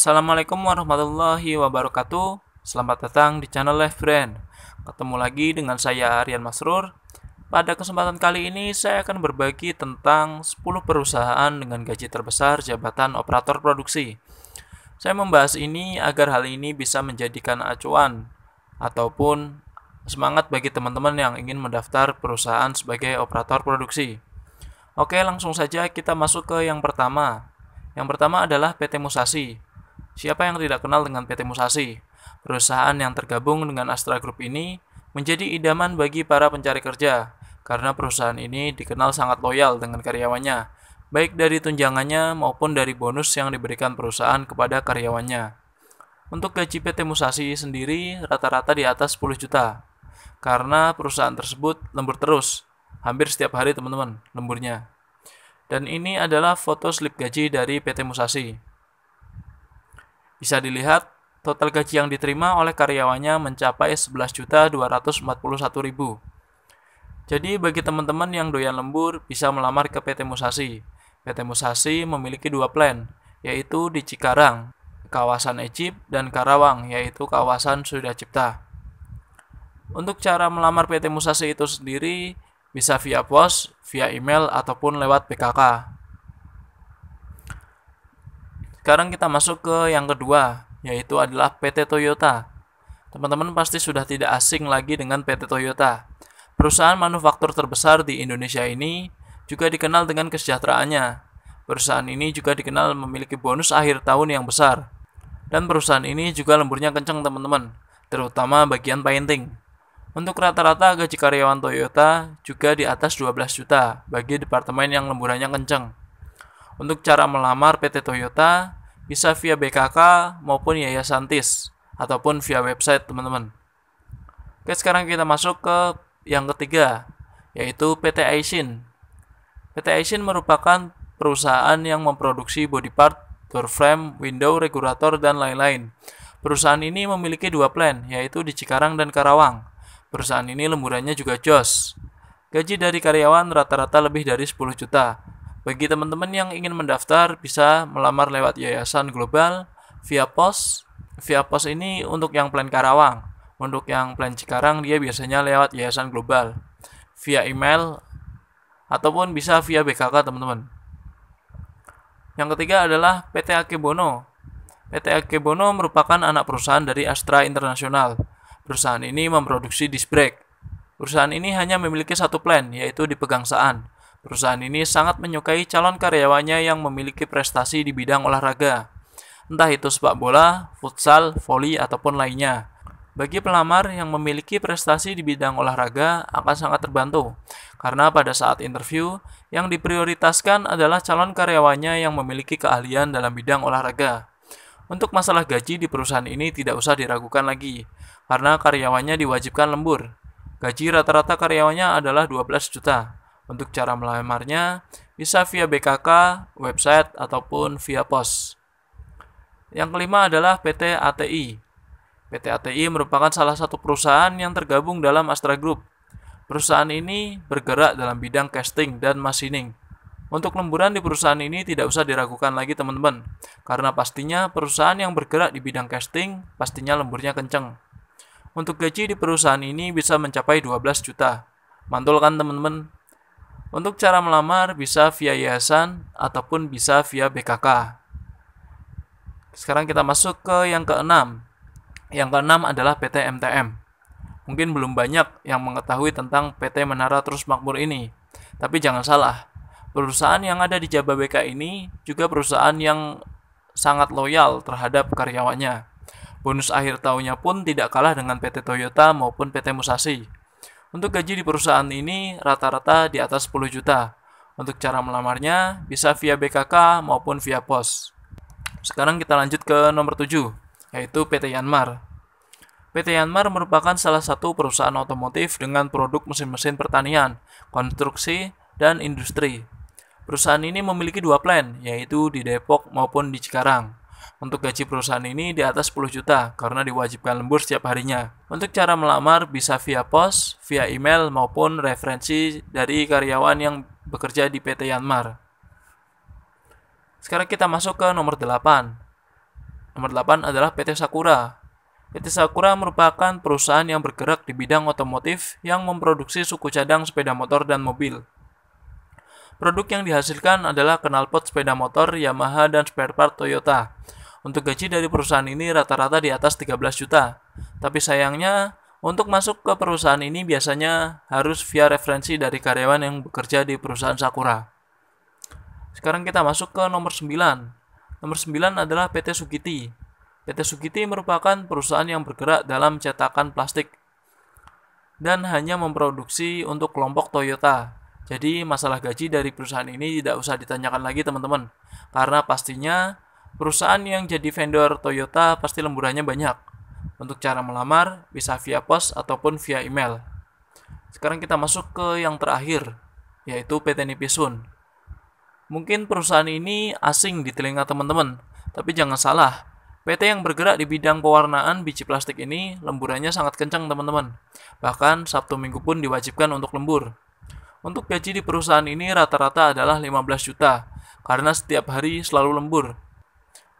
Assalamualaikum warahmatullahi wabarakatuh Selamat datang di channel Life Friend. Ketemu lagi dengan saya Aryan Masrur Pada kesempatan kali ini saya akan berbagi tentang 10 perusahaan dengan gaji terbesar jabatan operator produksi Saya membahas ini agar hal ini bisa menjadikan acuan Ataupun semangat bagi teman-teman yang ingin mendaftar perusahaan sebagai operator produksi Oke, langsung saja kita masuk ke yang pertama. Yang pertama adalah PT Musashi. Siapa yang tidak kenal dengan PT Musashi? Perusahaan yang tergabung dengan Astra Group ini menjadi idaman bagi para pencari kerja karena perusahaan ini dikenal sangat loyal dengan karyawannya, baik dari tunjangannya maupun dari bonus yang diberikan perusahaan kepada karyawannya. Untuk gaji PT Musashi sendiri rata-rata di atas 10 juta. Karena perusahaan tersebut lembur terus, hampir setiap hari teman-teman lemburnya. Dan ini adalah foto slip gaji dari PT Musashi. Bisa dilihat, total gaji yang diterima oleh karyawannya mencapai 11.241.000. Jadi bagi teman-teman yang doyan lembur bisa melamar ke PT Musashi. PT Musashi memiliki dua plan, yaitu di Cikarang, kawasan Ejip, dan Karawang, yaitu kawasan Sudah Cipta. Untuk cara melamar PT Musashi itu sendiri, bisa via pos, via email, ataupun lewat PKK. Sekarang kita masuk ke yang kedua, yaitu adalah PT Toyota. Teman-teman pasti sudah tidak asing lagi dengan PT Toyota. Perusahaan manufaktur terbesar di Indonesia ini juga dikenal dengan kesejahteraannya. Perusahaan ini juga dikenal memiliki bonus akhir tahun yang besar. Dan perusahaan ini juga lemburnya kencang teman-teman, terutama bagian painting. Untuk rata-rata gaji karyawan Toyota juga di atas 12 juta bagi departemen yang lemburannya kencang. Untuk cara melamar PT Toyota bisa via BKK maupun Yayasan TIS ataupun via website teman-teman. Oke, sekarang kita masuk ke yang ketiga yaitu PT Aisin. PT Aisin merupakan perusahaan yang memproduksi body part, door frame, window, regulator dan lain-lain. Perusahaan ini memiliki dua plan, yaitu di Cikarang dan Karawang. Perusahaan ini lemburannya juga jos. Gaji dari karyawan rata-rata lebih dari 10 juta, bagi teman-teman yang ingin mendaftar bisa melamar lewat Yayasan Global via pos. Via pos ini untuk yang plan Karawang. Untuk yang plan Cikarang dia biasanya lewat Yayasan Global via email ataupun bisa via BKK teman-teman. Yang ketiga adalah PT Akebono. PT Akebono merupakan anak perusahaan dari Astra Internasional. Perusahaan ini memproduksi disc brake. Perusahaan ini hanya memiliki satu plan, yaitu di Pegangsaan. Perusahaan ini sangat menyukai calon karyawannya yang memiliki prestasi di bidang olahraga, entah itu sepak bola, futsal, voli, ataupun lainnya. Bagi pelamar yang memiliki prestasi di bidang olahraga akan sangat terbantu, karena pada saat interview, yang diprioritaskan adalah calon karyawannya yang memiliki keahlian dalam bidang olahraga. Untuk masalah gaji di perusahaan ini tidak usah diragukan lagi, karena karyawannya diwajibkan lembur. Gaji rata-rata karyawannya adalah 12 juta. Untuk cara melamarnya bisa via BKK, website, ataupun via pos. Yang kelima adalah PT ATI. PT ATI merupakan salah satu perusahaan yang tergabung dalam Astra Group. Perusahaan ini bergerak dalam bidang casting dan machining. Untuk lemburan di perusahaan ini tidak usah diragukan lagi teman-teman, karena pastinya perusahaan yang bergerak di bidang casting pastinya lemburnya kenceng. Untuk gaji di perusahaan ini bisa mencapai 12 juta. Mantul kan teman-teman? Untuk cara melamar bisa via yayasan ataupun bisa via BKK. Sekarang kita masuk ke yang keenam. Yang keenam adalah PT MTM. Mungkin belum banyak yang mengetahui tentang PT Menara Terus Makmur ini. Tapi jangan salah, perusahaan yang ada di Jababeka ini juga perusahaan yang sangat loyal terhadap karyawannya. Bonus akhir tahunnya pun tidak kalah dengan PT Toyota maupun PT Musashi. Untuk gaji di perusahaan ini rata-rata di atas 10 juta. Untuk cara melamarnya bisa via BKK maupun via pos. Sekarang kita lanjut ke nomor 7, yaitu PT Yanmar. PT Yanmar merupakan salah satu perusahaan otomotif dengan produk mesin-mesin pertanian, konstruksi, dan industri. Perusahaan ini memiliki dua plan, yaitu di Depok maupun di Cikarang. Untuk gaji perusahaan ini di atas 10 juta karena diwajibkan lembur setiap harinya. Untuk cara melamar bisa via pos, via email maupun referensi dari karyawan yang bekerja di PT Yanmar. Sekarang kita masuk ke nomor 8. Nomor 8 adalah PT Sakura. PT Sakura merupakan perusahaan yang bergerak di bidang otomotif yang memproduksi suku cadang sepeda motor dan mobil. Produk yang dihasilkan adalah knalpot sepeda motor Yamaha dan spare part Toyota. Untuk gaji dari perusahaan ini rata-rata di atas 13 juta. Tapi sayangnya, untuk masuk ke perusahaan ini biasanya harus via referensi dari karyawan yang bekerja di perusahaan Sakura. Sekarang kita masuk ke nomor 9. Nomor 9 adalah PT Sugiti. PT Sugiti merupakan perusahaan yang bergerak dalam cetakan plastik dan hanya memproduksi untuk kelompok Toyota. Jadi masalah gaji dari perusahaan ini tidak usah ditanyakan lagi teman-teman. Karena pastinya Perusahaan yang jadi vendor Toyota pasti lemburannya banyak. Untuk cara melamar, bisa via pos ataupun via email. Sekarang kita masuk ke yang terakhir, yaitu PT Nipisun. Mungkin perusahaan ini asing di telinga teman-teman, tapi jangan salah, PT yang bergerak di bidang pewarnaan biji plastik ini lemburannya sangat kencang teman-teman. Bahkan Sabtu Minggu pun diwajibkan untuk lembur. Untuk gaji di perusahaan ini rata-rata adalah 15 juta, karena setiap hari selalu lembur,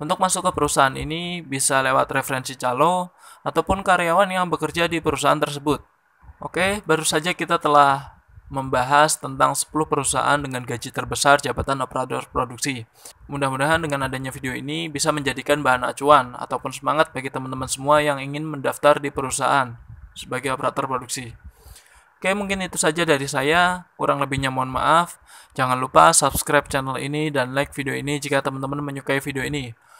untuk masuk ke perusahaan ini bisa lewat referensi calo ataupun karyawan yang bekerja di perusahaan tersebut. Oke, baru saja kita telah membahas tentang 10 perusahaan dengan gaji terbesar jabatan operator produksi. Mudah-mudahan dengan adanya video ini bisa menjadikan bahan acuan ataupun semangat bagi teman-teman semua yang ingin mendaftar di perusahaan sebagai operator produksi. Oke, mungkin itu saja dari saya. Kurang lebihnya mohon maaf. Jangan lupa subscribe channel ini dan like video ini jika teman-teman menyukai video ini.